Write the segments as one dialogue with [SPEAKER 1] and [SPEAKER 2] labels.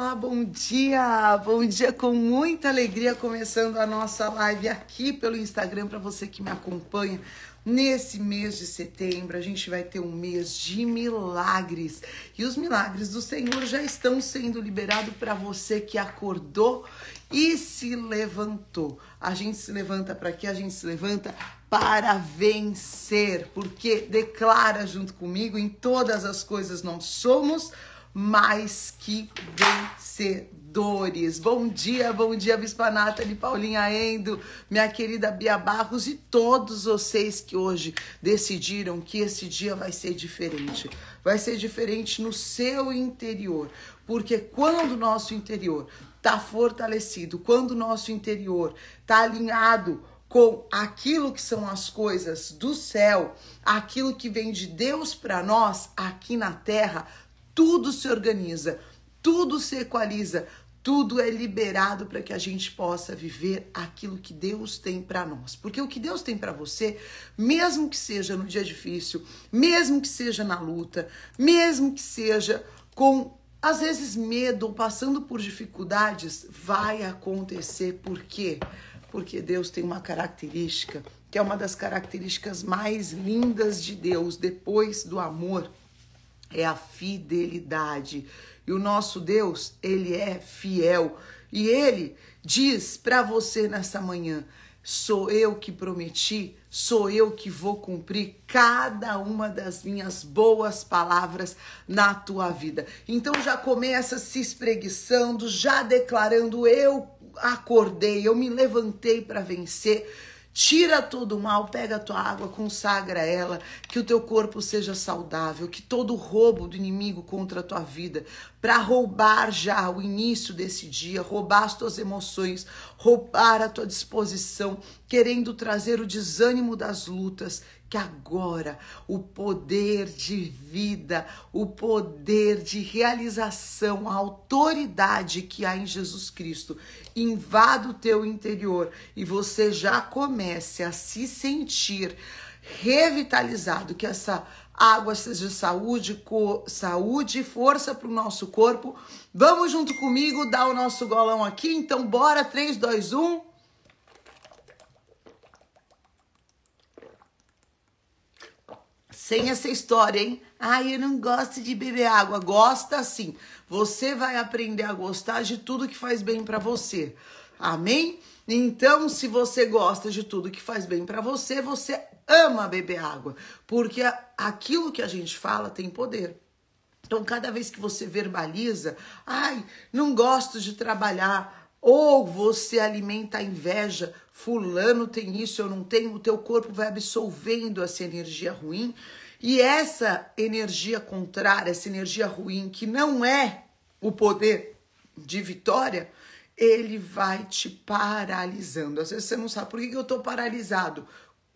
[SPEAKER 1] Olá, bom dia! Bom dia com muita alegria, começando a nossa live aqui pelo Instagram para você que me acompanha. Nesse mês de setembro, a gente vai ter um mês de milagres. E os milagres do Senhor já estão sendo liberados para você que acordou e se levantou. A gente se levanta para quê? A gente se levanta para vencer, porque declara junto comigo: em todas as coisas nós somos mais que vencedores. Bom dia, bom dia, Bispanata, de Paulinha Endo, minha querida Bia Barros e todos vocês que hoje decidiram que esse dia vai ser diferente. Vai ser diferente no seu interior, porque quando o nosso interior está fortalecido, quando o nosso interior está alinhado com aquilo que são as coisas do céu, aquilo que vem de Deus para nós aqui na terra, tudo se organiza, tudo se equaliza, tudo é liberado para que a gente possa viver aquilo que Deus tem para nós. Porque o que Deus tem para você, mesmo que seja no dia difícil, mesmo que seja na luta, mesmo que seja com às vezes medo ou passando por dificuldades, vai acontecer. Por quê? Porque Deus tem uma característica que é uma das características mais lindas de Deus depois do amor, é a fidelidade. E o nosso Deus, ele é fiel. E ele diz para você nessa manhã: sou eu que prometi, sou eu que vou cumprir cada uma das minhas boas palavras na tua vida. Então já começa se espreguiçando, já declarando: eu acordei, eu me levantei para vencer Tira todo o mal, pega a tua água, consagra ela, que o teu corpo seja saudável, que todo roubo do inimigo contra a tua vida, para roubar já o início desse dia, roubar as tuas emoções, roubar a tua disposição, querendo trazer o desânimo das lutas, que agora o poder de vida, o poder de realização, a autoridade que há em Jesus Cristo invada o teu interior e você já comece a se sentir revitalizado, que essa água seja saúde, co, saúde e força para o nosso corpo. Vamos junto comigo dar o nosso golão aqui. Então, bora, 3, 2, 1. Sem essa história, hein? Ai, eu não gosto de beber água. Gosta sim. Você vai aprender a gostar de tudo que faz bem para você. Amém? Então, se você gosta de tudo que faz bem para você, você ama beber água, porque aquilo que a gente fala tem poder. Então, cada vez que você verbaliza, ai, não gosto de trabalhar, ou você alimenta a inveja, fulano tem isso, eu não tenho, o teu corpo vai absorvendo essa energia ruim, e essa energia contrária, essa energia ruim que não é o poder de vitória, ele vai te paralisando. Às vezes você não sabe por que eu estou paralisado.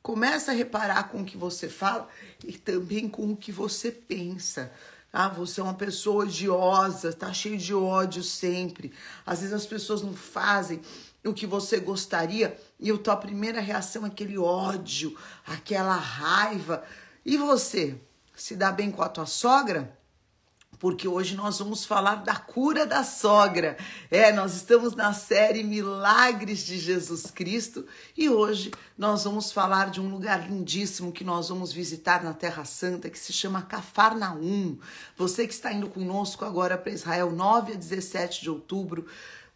[SPEAKER 1] Começa a reparar com o que você fala e também com o que você pensa. Ah, você é uma pessoa odiosa, está cheio de ódio sempre. Às vezes as pessoas não fazem o que você gostaria e a tua primeira reação é aquele ódio, aquela raiva. E você se dá bem com a tua sogra? porque hoje nós vamos falar da cura da sogra. É, nós estamos na série Milagres de Jesus Cristo e hoje nós vamos falar de um lugar lindíssimo que nós vamos visitar na Terra Santa que se chama Cafarnaum. Você que está indo conosco agora para Israel, 9 a 17 de outubro.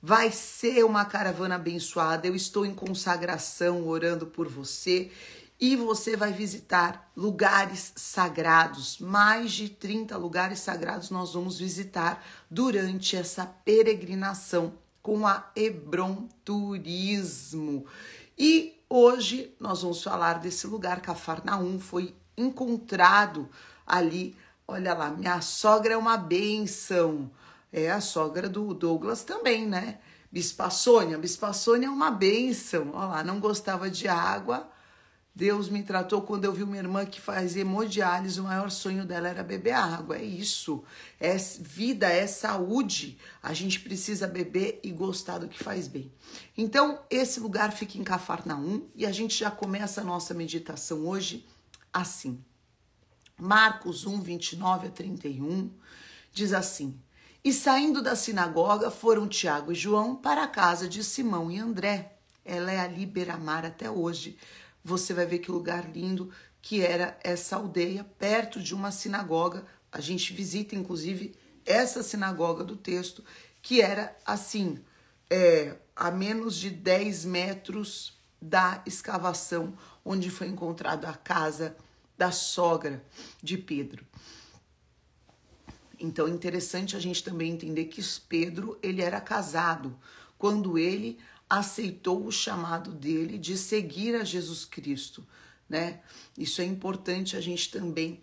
[SPEAKER 1] Vai ser uma caravana abençoada. Eu estou em consagração orando por você e você vai visitar lugares sagrados, mais de 30 lugares sagrados nós vamos visitar durante essa peregrinação com a Hebron Turismo. E hoje nós vamos falar desse lugar, Cafarnaum, foi encontrado ali, olha lá, minha sogra é uma benção, é a sogra do Douglas também, né? Bispa Sônia, Bispa Sônia é uma benção, olha lá, não gostava de água, Deus me tratou quando eu vi uma irmã que fazia hemodiálise, o maior sonho dela era beber água. É isso. É vida, é saúde. A gente precisa beber e gostar do que faz bem. Então, esse lugar fica em Cafarnaum e a gente já começa a nossa meditação hoje assim. Marcos 1, 29 a 31 diz assim: E saindo da sinagoga foram Tiago e João para a casa de Simão e André. Ela é ali beira-mar até hoje você vai ver que lugar lindo que era essa aldeia, perto de uma sinagoga. A gente visita, inclusive, essa sinagoga do texto, que era assim, é, a menos de 10 metros da escavação onde foi encontrada a casa da sogra de Pedro. Então, interessante a gente também entender que Pedro ele era casado quando ele aceitou o chamado dele de seguir a Jesus Cristo, né? Isso é importante a gente também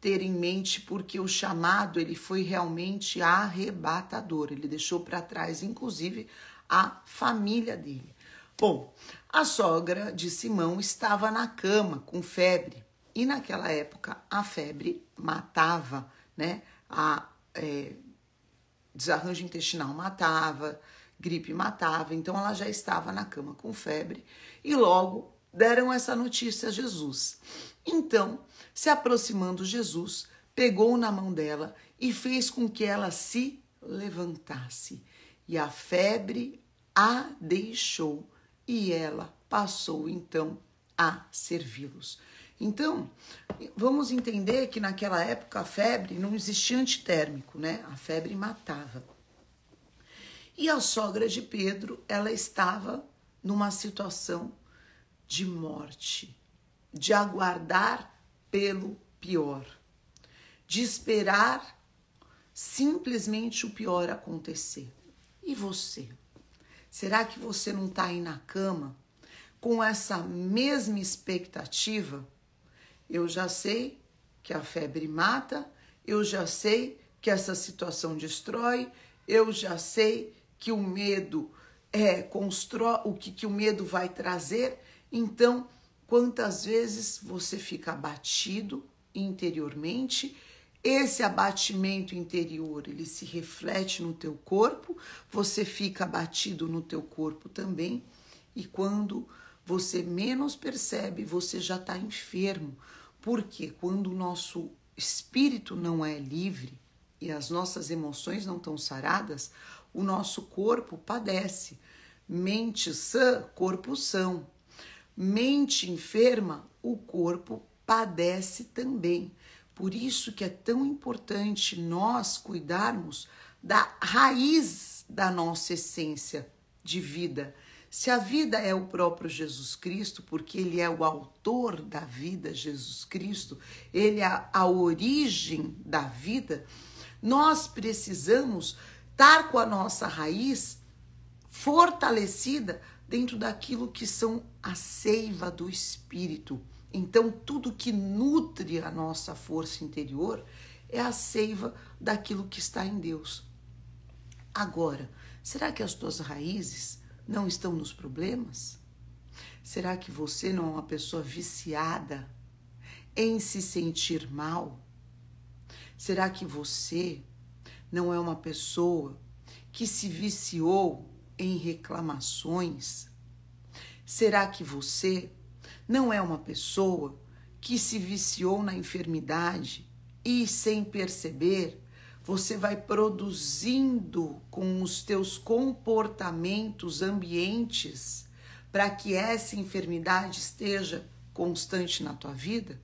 [SPEAKER 1] ter em mente porque o chamado ele foi realmente arrebatador, ele deixou para trás inclusive a família dele. Bom, a sogra de Simão estava na cama com febre e naquela época a febre matava, né? A é, desarranjo intestinal matava, gripe matava, então ela já estava na cama com febre e logo deram essa notícia a Jesus. Então, se aproximando Jesus, pegou na mão dela e fez com que ela se levantasse. E a febre a deixou e ela passou então a servi-los. Então, vamos entender que naquela época a febre não existia antitérmico, né? A febre matava. E a sogra de Pedro, ela estava numa situação de morte, de aguardar pelo pior, de esperar simplesmente o pior acontecer. E você? Será que você não está aí na cama com essa mesma expectativa? Eu já sei que a febre mata, eu já sei que essa situação destrói, eu já sei que o medo é, constrói, o que, que o medo vai trazer, então quantas vezes você fica abatido interiormente, esse abatimento interior, ele se reflete no teu corpo, você fica abatido no teu corpo também, e quando você menos percebe, você já está enfermo. Porque quando o nosso espírito não é livre e as nossas emoções não estão saradas, o nosso corpo padece. Mente sã, corpo são. Mente enferma, o corpo padece também. Por isso que é tão importante nós cuidarmos da raiz da nossa essência de vida. Se a vida é o próprio Jesus Cristo, porque ele é o autor da vida, Jesus Cristo, ele é a origem da vida, nós precisamos estar com a nossa raiz fortalecida dentro daquilo que são a seiva do espírito. Então, tudo que nutre a nossa força interior é a seiva daquilo que está em Deus. Agora, será que as tuas raízes não estão nos problemas? Será que você não é uma pessoa viciada em se sentir mal? Será que você não é uma pessoa que se viciou em reclamações? Será que você não é uma pessoa que se viciou na enfermidade e, sem perceber, você vai produzindo com os teus comportamentos ambientes para que essa enfermidade esteja constante na tua vida?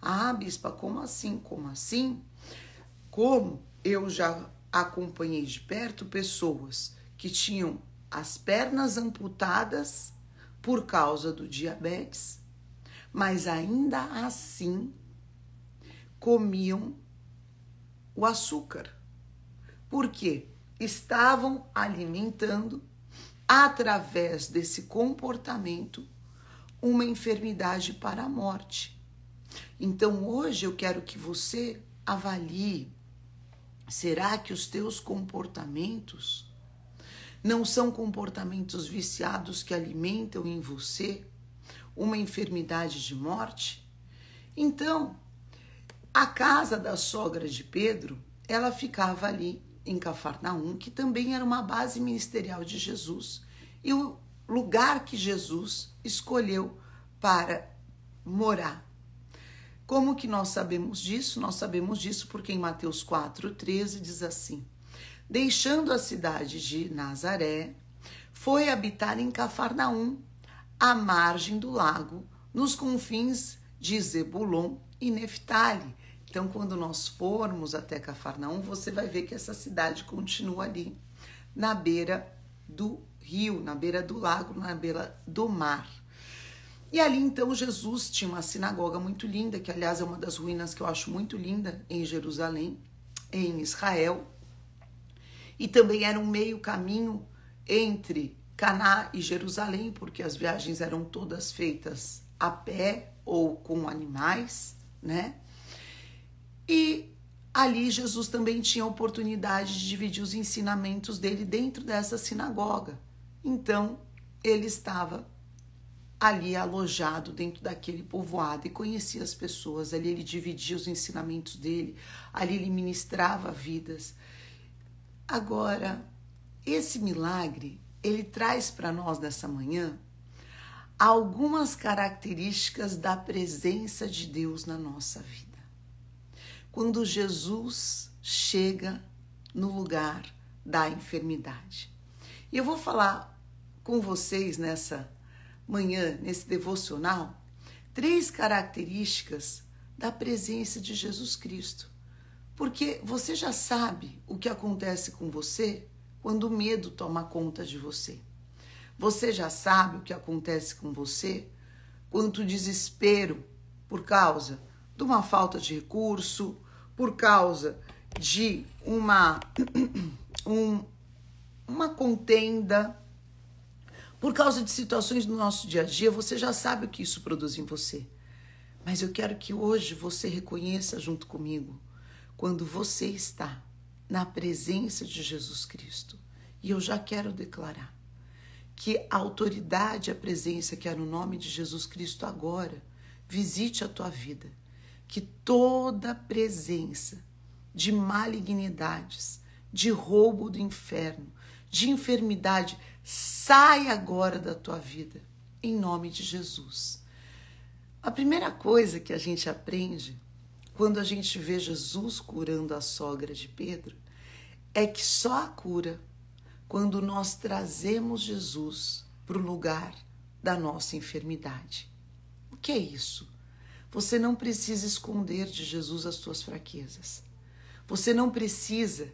[SPEAKER 1] Ah, bispa, como assim? Como assim? Como? eu já acompanhei de perto pessoas que tinham as pernas amputadas por causa do diabetes, mas ainda assim comiam o açúcar. Porque estavam alimentando através desse comportamento uma enfermidade para a morte. Então hoje eu quero que você avalie Será que os teus comportamentos não são comportamentos viciados que alimentam em você uma enfermidade de morte? Então, a casa da sogra de Pedro, ela ficava ali em Cafarnaum, que também era uma base ministerial de Jesus, e o lugar que Jesus escolheu para morar. Como que nós sabemos disso? Nós sabemos disso porque em Mateus 4,13 diz assim: Deixando a cidade de Nazaré, foi habitar em Cafarnaum, à margem do lago, nos confins de Zebulon e Neftali. Então, quando nós formos até Cafarnaum, você vai ver que essa cidade continua ali, na beira do rio, na beira do lago, na beira do mar. E ali então Jesus tinha uma sinagoga muito linda, que aliás é uma das ruínas que eu acho muito linda em Jerusalém, em Israel. E também era um meio caminho entre Caná e Jerusalém, porque as viagens eram todas feitas a pé ou com animais, né? E ali Jesus também tinha a oportunidade de dividir os ensinamentos dele dentro dessa sinagoga. Então, ele estava ali alojado dentro daquele povoado e conhecia as pessoas, ali ele dividia os ensinamentos dele, ali ele ministrava vidas. Agora, esse milagre, ele traz para nós nessa manhã algumas características da presença de Deus na nossa vida. Quando Jesus chega no lugar da enfermidade. E eu vou falar com vocês nessa manhã, nesse devocional, três características da presença de Jesus Cristo. Porque você já sabe o que acontece com você quando o medo toma conta de você. Você já sabe o que acontece com você quando o desespero, por causa de uma falta de recurso, por causa de uma, um, uma contenda, por causa de situações do nosso dia a dia, você já sabe o que isso produz em você. Mas eu quero que hoje você reconheça junto comigo quando você está na presença de Jesus Cristo. E eu já quero declarar que a autoridade, a presença que há no nome de Jesus Cristo agora visite a tua vida. Que toda presença de malignidades, de roubo do inferno, de enfermidade, Sai agora da tua vida, em nome de Jesus. A primeira coisa que a gente aprende quando a gente vê Jesus curando a sogra de Pedro é que só a cura quando nós trazemos Jesus para o lugar da nossa enfermidade. O que é isso? Você não precisa esconder de Jesus as suas fraquezas. Você não precisa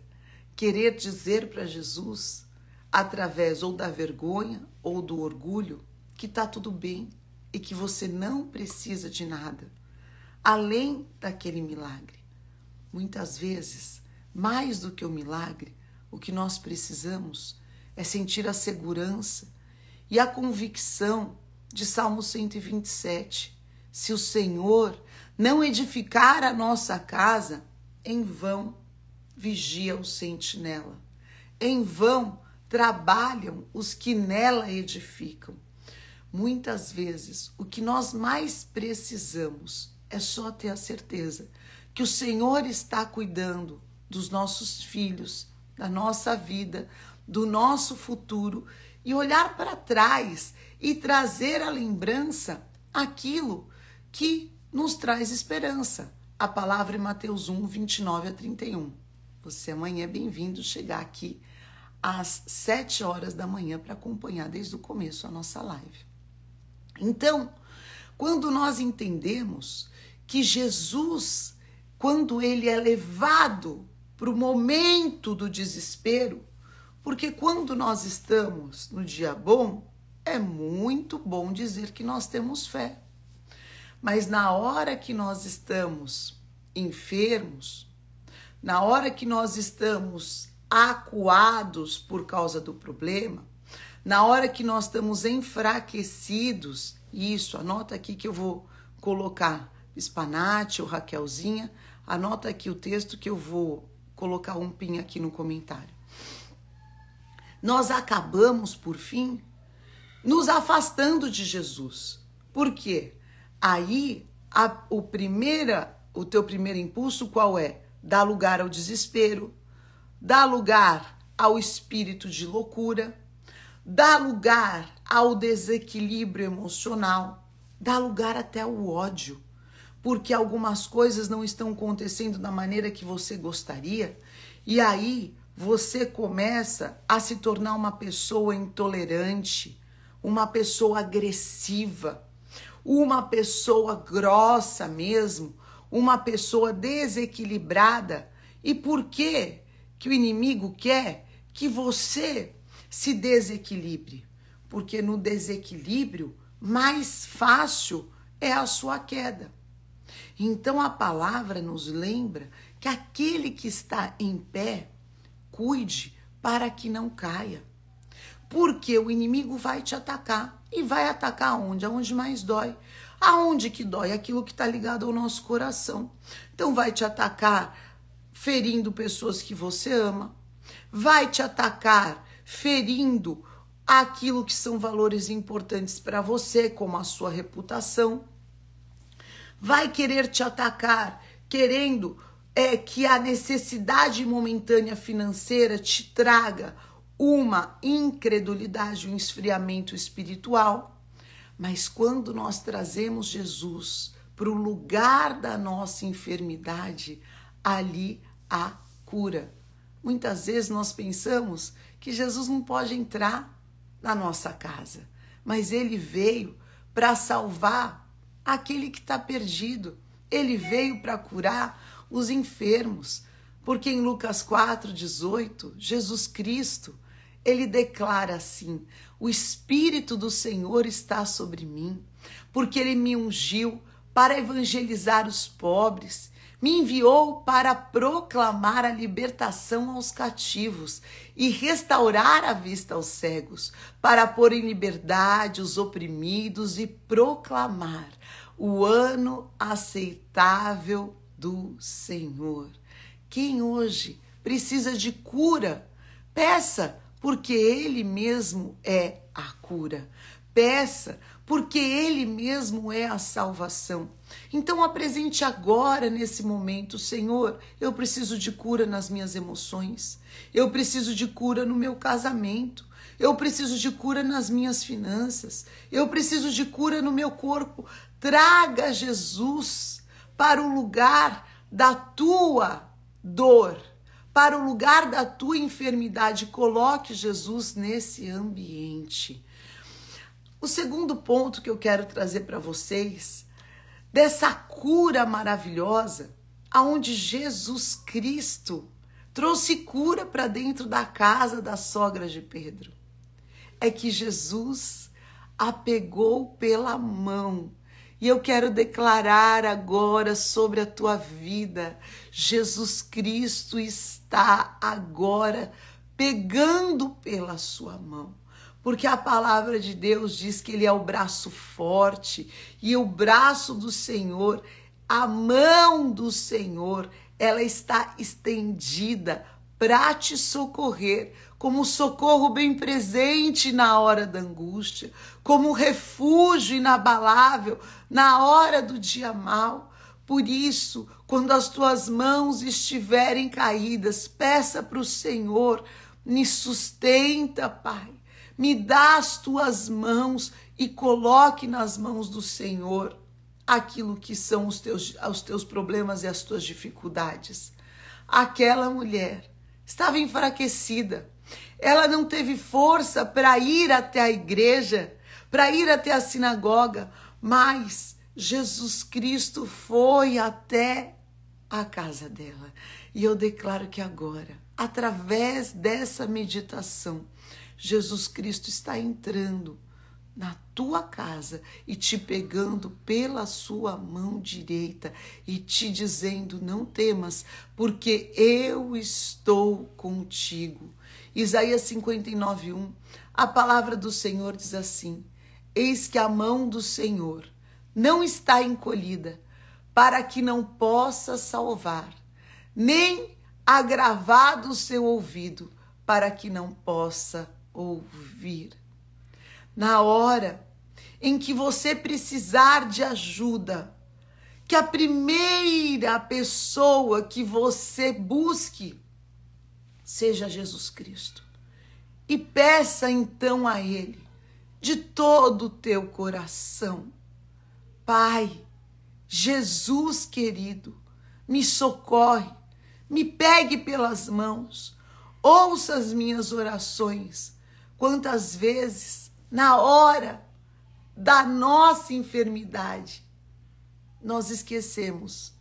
[SPEAKER 1] querer dizer para Jesus através ou da vergonha ou do orgulho que tá tudo bem e que você não precisa de nada além daquele milagre. Muitas vezes, mais do que o milagre, o que nós precisamos é sentir a segurança e a convicção de Salmo 127. Se o Senhor não edificar a nossa casa, em vão vigia o sentinela. Em vão trabalham os que nela edificam. Muitas vezes, o que nós mais precisamos é só ter a certeza que o Senhor está cuidando dos nossos filhos, da nossa vida, do nosso futuro e olhar para trás e trazer à lembrança aquilo que nos traz esperança. A palavra em Mateus 1, 29 a 31. Você amanhã é bem-vindo chegar aqui às 7 horas da manhã para acompanhar desde o começo a nossa live. Então, quando nós entendemos que Jesus, quando ele é levado para o momento do desespero, porque quando nós estamos no dia bom, é muito bom dizer que nós temos fé. Mas na hora que nós estamos enfermos, na hora que nós estamos acuados por causa do problema, na hora que nós estamos enfraquecidos, isso, anota aqui que eu vou colocar Espanate ou Raquelzinha, anota aqui o texto que eu vou colocar um pin aqui no comentário. Nós acabamos, por fim, nos afastando de Jesus. Por quê? Aí, a, o, primeira, o teu primeiro impulso qual é? Dar lugar ao desespero, dá lugar ao espírito de loucura, dá lugar ao desequilíbrio emocional, dá lugar até ao ódio, porque algumas coisas não estão acontecendo da maneira que você gostaria, e aí você começa a se tornar uma pessoa intolerante, uma pessoa agressiva, uma pessoa grossa mesmo, uma pessoa desequilibrada. E por quê? que o inimigo quer que você se desequilibre, porque no desequilíbrio mais fácil é a sua queda. Então a palavra nos lembra que aquele que está em pé, cuide para que não caia. Porque o inimigo vai te atacar e vai atacar onde? Aonde mais dói. Aonde que dói? Aquilo que está ligado ao nosso coração. Então vai te atacar ferindo pessoas que você ama, vai te atacar ferindo aquilo que são valores importantes para você, como a sua reputação, vai querer te atacar querendo é, que a necessidade momentânea financeira te traga uma incredulidade, um esfriamento espiritual. Mas quando nós trazemos Jesus para o lugar da nossa enfermidade, ali a cura. Muitas vezes nós pensamos que Jesus não pode entrar na nossa casa, mas ele veio para salvar aquele que está perdido. Ele veio para curar os enfermos, porque em Lucas 4:18, Jesus Cristo, ele declara assim: "O espírito do Senhor está sobre mim, porque ele me ungiu para evangelizar os pobres, me enviou para proclamar a libertação aos cativos e restaurar a vista aos cegos, para pôr em liberdade os oprimidos e proclamar o ano aceitável do Senhor. Quem hoje precisa de cura, peça, porque Ele mesmo é a cura. Peça, porque Ele mesmo é a salvação. Então apresente agora, nesse momento, Senhor, eu preciso de cura nas minhas emoções, eu preciso de cura no meu casamento, eu preciso de cura nas minhas finanças, eu preciso de cura no meu corpo. Traga Jesus para o lugar da tua dor, para o lugar da tua enfermidade. Coloque Jesus nesse ambiente. O segundo ponto que eu quero trazer para vocês dessa cura maravilhosa, aonde Jesus Cristo trouxe cura para dentro da casa da sogra de Pedro. É que Jesus a pegou pela mão. E eu quero declarar agora sobre a tua vida. Jesus Cristo está agora pegando pela sua mão porque a palavra de Deus diz que ele é o braço forte e o braço do Senhor, a mão do Senhor, ela está estendida para te socorrer, como socorro bem presente na hora da angústia, como refúgio inabalável na hora do dia mal. Por isso, quando as tuas mãos estiverem caídas, peça para o Senhor, me sustenta, Pai me dá as tuas mãos e coloque nas mãos do Senhor aquilo que são os teus, os teus problemas e as tuas dificuldades. Aquela mulher estava enfraquecida, ela não teve força para ir até a igreja, para ir até a sinagoga, mas Jesus Cristo foi até a casa dela. E eu declaro que agora, através dessa meditação, Jesus Cristo está entrando na tua casa e te pegando pela sua mão direita e te dizendo: Não temas, porque eu estou contigo. Isaías 59, 1. A palavra do Senhor diz assim: Eis que a mão do Senhor não está encolhida, para que não possa salvar, nem agravado o seu ouvido, para que não possa ouvir. Na hora em que você precisar de ajuda, que a primeira pessoa que você busque seja Jesus Cristo. E peça então a Ele, de todo o teu coração, Pai, Jesus querido, me socorre, me pegue pelas mãos, ouça as minhas orações Quantas vezes, na hora da nossa enfermidade, nós esquecemos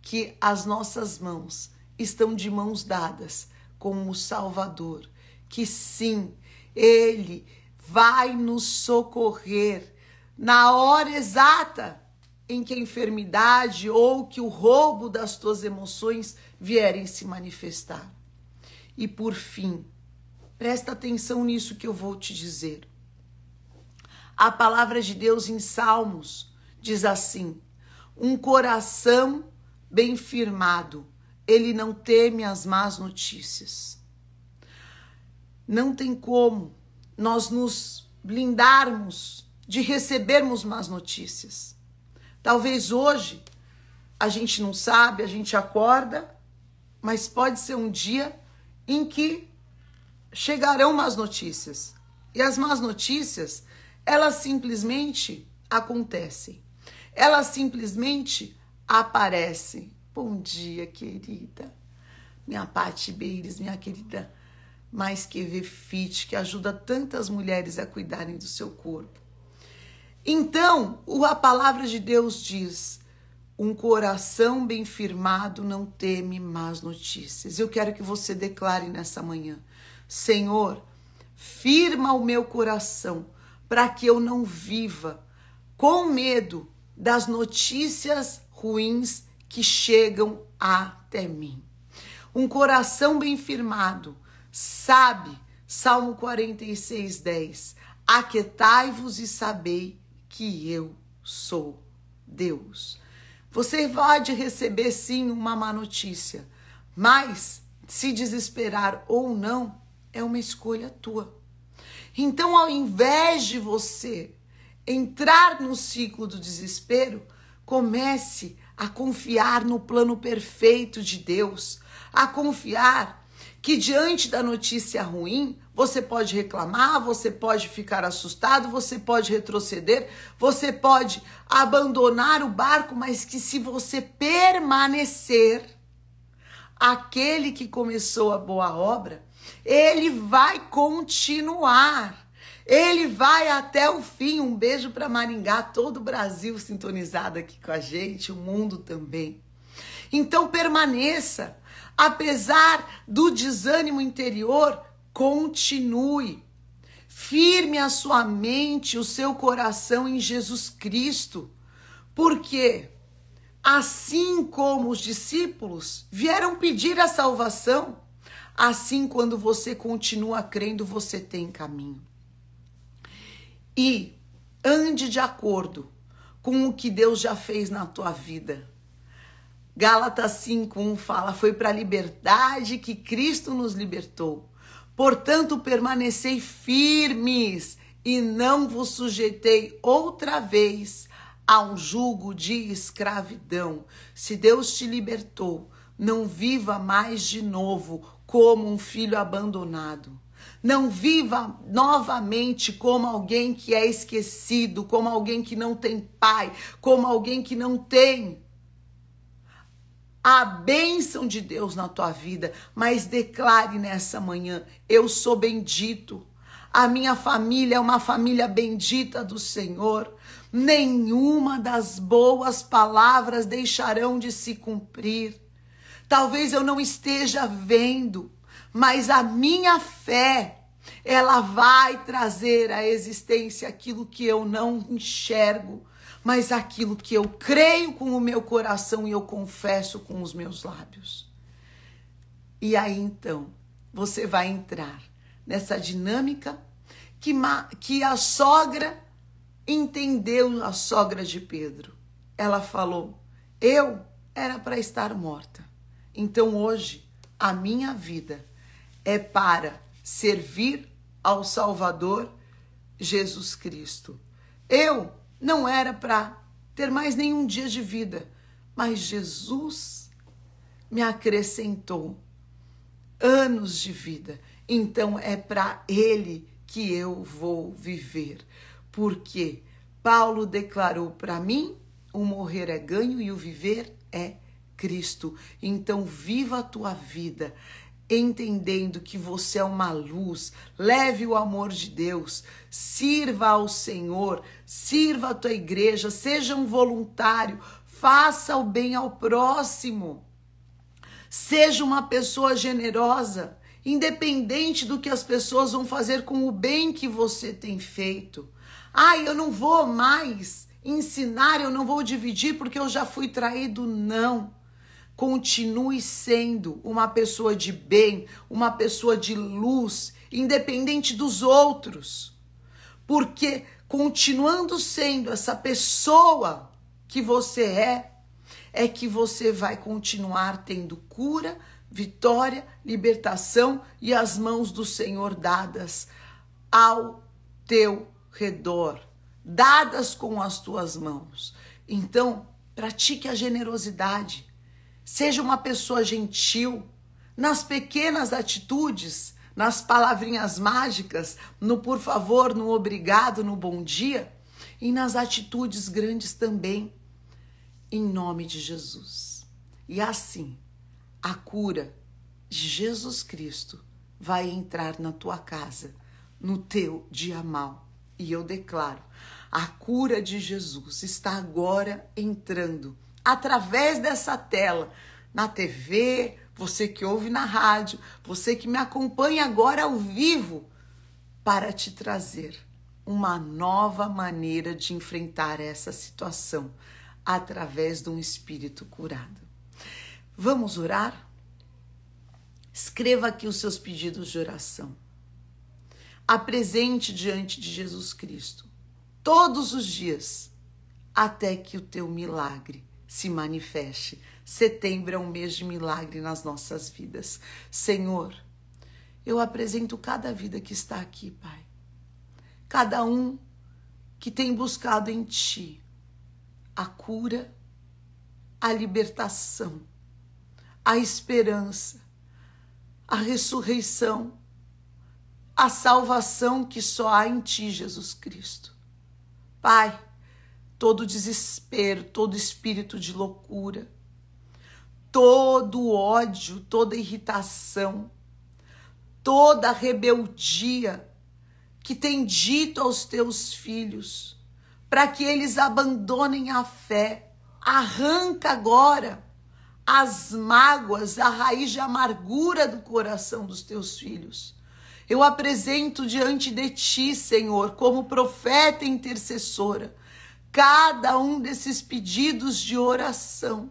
[SPEAKER 1] que as nossas mãos estão de mãos dadas com o Salvador, que sim, Ele vai nos socorrer na hora exata em que a enfermidade ou que o roubo das tuas emoções vierem se manifestar. E por fim, Presta atenção nisso que eu vou te dizer. A palavra de Deus em Salmos diz assim: um coração bem firmado, ele não teme as más notícias. Não tem como nós nos blindarmos de recebermos más notícias. Talvez hoje a gente não sabe, a gente acorda, mas pode ser um dia em que chegarão más notícias. E as más notícias, elas simplesmente acontecem. Elas simplesmente aparecem. Bom dia, querida. Minha Pati Beires, minha querida mais que ver fit, que ajuda tantas mulheres a cuidarem do seu corpo. Então, a palavra de Deus diz: um coração bem firmado não teme más notícias. Eu quero que você declare nessa manhã: Senhor, firma o meu coração para que eu não viva com medo das notícias ruins que chegam até mim. Um coração bem firmado sabe, Salmo 46, 10, aquietai-vos e sabei que eu sou Deus. Você pode receber sim uma má notícia, mas se desesperar ou não, é uma escolha tua. Então, ao invés de você entrar no ciclo do desespero, comece a confiar no plano perfeito de Deus, a confiar que diante da notícia ruim, você pode reclamar, você pode ficar assustado, você pode retroceder, você pode abandonar o barco, mas que se você permanecer, aquele que começou a boa obra ele vai continuar. Ele vai até o fim. Um beijo para Maringá, todo o Brasil sintonizado aqui com a gente, o mundo também. Então permaneça, apesar do desânimo interior, continue. Firme a sua mente, o seu coração em Jesus Cristo, porque assim como os discípulos vieram pedir a salvação, Assim, quando você continua crendo, você tem caminho. E ande de acordo com o que Deus já fez na tua vida. Gálatas 5:1 fala: "Foi para a liberdade que Cristo nos libertou. Portanto, permanecei firmes e não vos sujeitei outra vez a um jugo de escravidão. Se Deus te libertou, não viva mais de novo como um filho abandonado. Não viva novamente como alguém que é esquecido, como alguém que não tem pai, como alguém que não tem a bênção de Deus na tua vida, mas declare nessa manhã: eu sou bendito. A minha família é uma família bendita do Senhor. Nenhuma das boas palavras deixarão de se cumprir. Talvez eu não esteja vendo, mas a minha fé, ela vai trazer à existência aquilo que eu não enxergo, mas aquilo que eu creio com o meu coração e eu confesso com os meus lábios. E aí então, você vai entrar nessa dinâmica que, que a sogra entendeu, a sogra de Pedro. Ela falou: Eu era para estar morta. Então hoje a minha vida é para servir ao Salvador Jesus Cristo. Eu não era para ter mais nenhum dia de vida, mas Jesus me acrescentou anos de vida. Então é para Ele que eu vou viver. Porque Paulo declarou para mim: o morrer é ganho e o viver é ganho Cristo. Então, viva a tua vida entendendo que você é uma luz, leve o amor de Deus, sirva ao Senhor, sirva a tua igreja, seja um voluntário, faça o bem ao próximo. Seja uma pessoa generosa, independente do que as pessoas vão fazer com o bem que você tem feito. Ai, eu não vou mais ensinar, eu não vou dividir porque eu já fui traído, não. Continue sendo uma pessoa de bem, uma pessoa de luz, independente dos outros. Porque continuando sendo essa pessoa que você é, é que você vai continuar tendo cura, vitória, libertação e as mãos do Senhor dadas ao teu redor, dadas com as tuas mãos. Então, pratique a generosidade. Seja uma pessoa gentil nas pequenas atitudes, nas palavrinhas mágicas, no por favor, no obrigado, no bom dia e nas atitudes grandes também, em nome de Jesus. E assim, a cura de Jesus Cristo vai entrar na tua casa, no teu dia mal. E eu declaro, a cura de Jesus está agora entrando através dessa tela, na TV, você que ouve na rádio, você que me acompanha agora ao vivo, para te trazer uma nova maneira de enfrentar essa situação através de um espírito curado. Vamos orar? Escreva aqui os seus pedidos de oração. Apresente diante de Jesus Cristo todos os dias até que o teu milagre se manifeste. Setembro é um mês de milagre nas nossas vidas. Senhor, eu apresento cada vida que está aqui, Pai. Cada um que tem buscado em Ti a cura, a libertação, a esperança, a ressurreição, a salvação que só há em Ti, Jesus Cristo. Pai, todo desespero, todo espírito de loucura, todo ódio, toda irritação, toda rebeldia que tem dito aos teus filhos para que eles abandonem a fé. Arranca agora as mágoas, a raiz de amargura do coração dos teus filhos. Eu apresento diante de ti, Senhor, como profeta e intercessora, cada um desses pedidos de oração,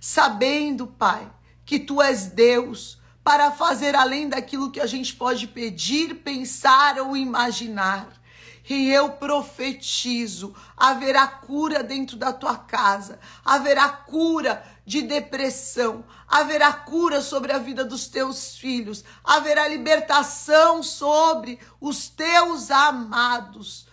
[SPEAKER 1] sabendo, Pai, que tu és Deus para fazer além daquilo que a gente pode pedir, pensar ou imaginar. E eu profetizo: haverá cura dentro da tua casa, haverá cura de depressão, haverá cura sobre a vida dos teus filhos, haverá libertação sobre os teus amados.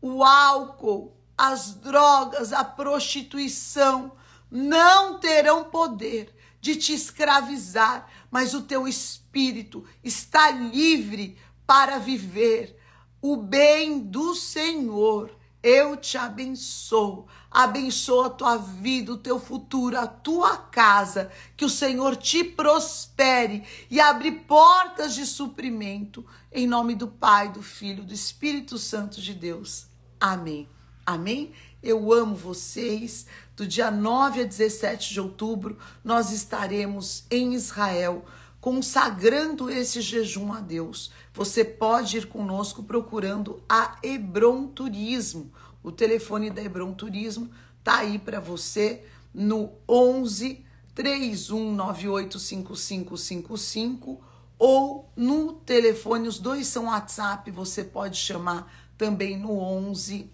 [SPEAKER 1] O álcool, as drogas, a prostituição não terão poder de te escravizar, mas o teu espírito está livre para viver o bem do Senhor. Eu te abençoo, abençoa a tua vida, o teu futuro, a tua casa, que o Senhor te prospere e abre portas de suprimento, em nome do Pai, do Filho, do Espírito Santo de Deus. Amém. Amém? Eu amo vocês. Do dia 9 a 17 de outubro, nós estaremos em Israel consagrando esse jejum a Deus. Você pode ir conosco procurando a Hebron Turismo. O telefone da Hebron Turismo tá aí para você no 11 31985555 ou no telefone, os dois são WhatsApp, você pode chamar também no 11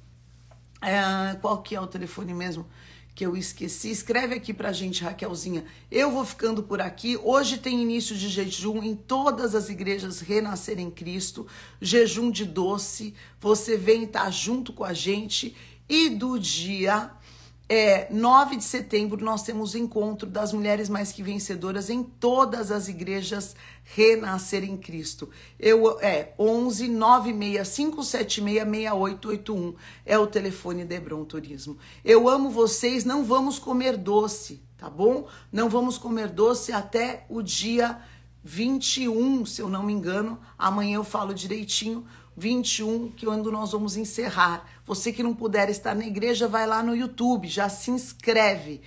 [SPEAKER 1] é, qual que é o telefone mesmo que eu esqueci? Escreve aqui pra gente, Raquelzinha. Eu vou ficando por aqui. Hoje tem início de jejum em todas as igrejas Renascer em Cristo. Jejum de doce. Você vem estar tá junto com a gente. E do dia é, 9 de setembro nós temos o encontro das mulheres mais que vencedoras em todas as igrejas Renascer em Cristo. Eu é 11 6881 é o telefone de Hebron Turismo. Eu amo vocês, não vamos comer doce, tá bom? Não vamos comer doce até o dia 21, se eu não me engano. Amanhã eu falo direitinho 21, que é onde nós vamos encerrar. Você que não puder estar na igreja, vai lá no YouTube, já se inscreve.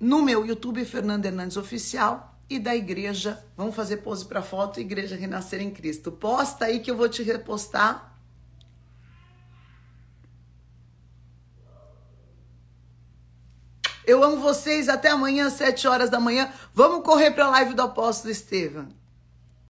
[SPEAKER 1] No meu YouTube, Fernando Hernandes Oficial, e da igreja, vamos fazer pose para foto, Igreja Renascer em Cristo. Posta aí que eu vou te repostar Eu amo vocês. Até amanhã, às 7 horas da manhã. Vamos correr para a live do Apóstolo Estevam.